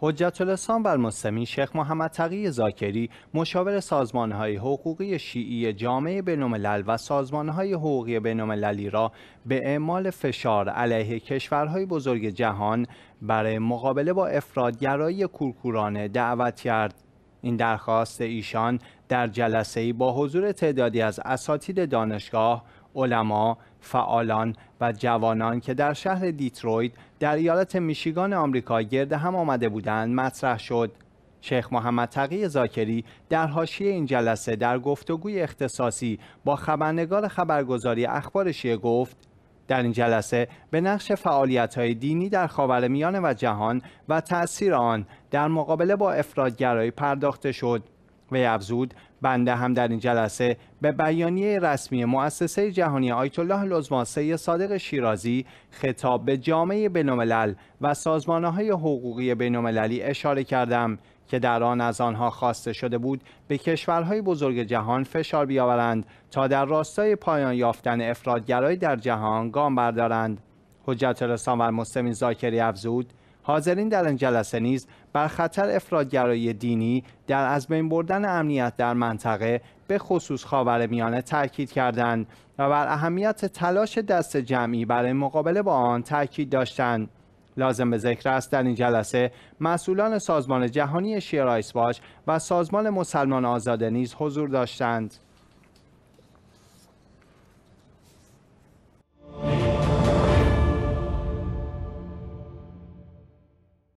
حجت الاسلام بر مسلمین شیخ محمد تقی زاکری مشاور سازمانهای حقوقی شیعی جامعه بینالملل و های حقوقی بینالمللی را به اعمال فشار علیه کشورهای بزرگ جهان برای مقابله با افرادگرایی کورکورانه دعوت کرد این درخواست ایشان در جلسه با حضور تعدادی از اساتید دانشگاه علما، فعالان و جوانان که در شهر دیترویت در ایالت میشیگان آمریکا گرد هم آمده بودند مطرح شد. شیخ محمد تقی زاکری در حاشیه این جلسه در گفتگوی اختصاصی با خبرنگار خبرگزاری اخبار شیعه گفت در این جلسه به نقش فعالیت‌های دینی در خاورمیانه و جهان و تأثیر آن در مقابله با افرادگرایی پرداخته شد وی افزود بنده هم در این جلسه به بیانیه رسمی مؤسسه جهانی آیت الله لزماسه صادق شیرازی خطاب به جامعه بینالملل و سازمانهای حقوقی بینالمللی اشاره کردم که در آن از آنها خواسته شده بود به کشورهای بزرگ جهان فشار بیاورند تا در راستای پایان یافتن افرادگرایی در جهان گام بردارند حجت الاسلام و مسلمین زاکری افزود حاضرین در این جلسه نیز بر خطر افرادگرایی دینی در از بین بردن امنیت در منطقه به خصوص خاور میانه تاکید کردند و بر اهمیت تلاش دست جمعی برای مقابله با آن تاکید داشتند لازم به ذکر است در این جلسه مسئولان سازمان جهانی باش و سازمان مسلمان آزاده نیز حضور داشتند